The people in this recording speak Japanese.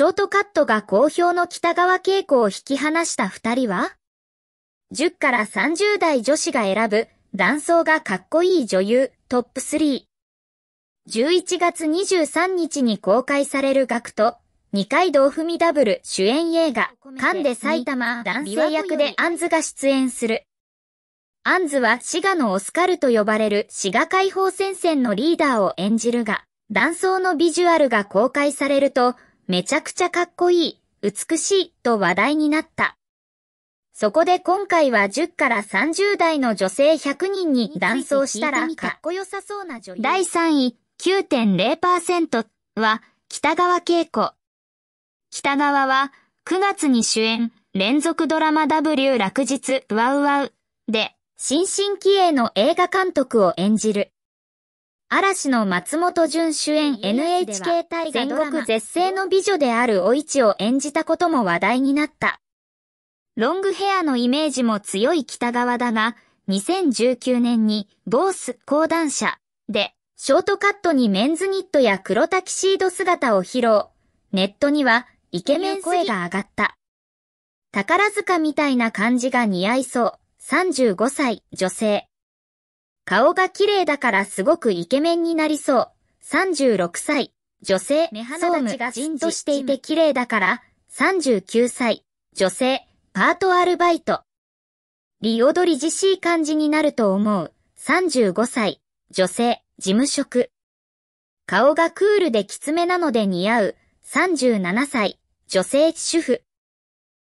ショートカットが好評の北川景子を引き離した二人は ?10 から30代女子が選ぶ男装がかっこいい女優トップ3。11月23日に公開される学と、二階堂ふみダブル主演映画、カンで埼玉男性役でアンズが出演する。アンズは滋賀のオスカルと呼ばれる滋賀解放戦線のリーダーを演じるが、男装のビジュアルが公開されると、めちゃくちゃかっこいい、美しいと話題になった。そこで今回は10から30代の女性100人に断層したらかっこよさそうな女優。第3位、9.0%は北川景子。北川は9月に主演連続ドラマ W 落日ワウワウで新進気鋭の映画監督を演じる。嵐の松本潤主演 NHK 大河全国絶世の美女であるお市を演じたことも話題になった。ロングヘアのイメージも強い北側だが、2019年にボース講談社でショートカットにメンズニットや黒タキシード姿を披露。ネットにはイケメン声が上がった。宝塚みたいな感じが似合いそう。35歳女性。顔が綺麗だからすごくイケメンになりそう。36歳。女性、目鼻立ちがじんとしていて綺麗だから、39歳。女性、パートアルバイト。リオドリジシー感じになると思う。35歳。女性、事務職。顔がクールできつめなので似合う。37歳。女性主婦。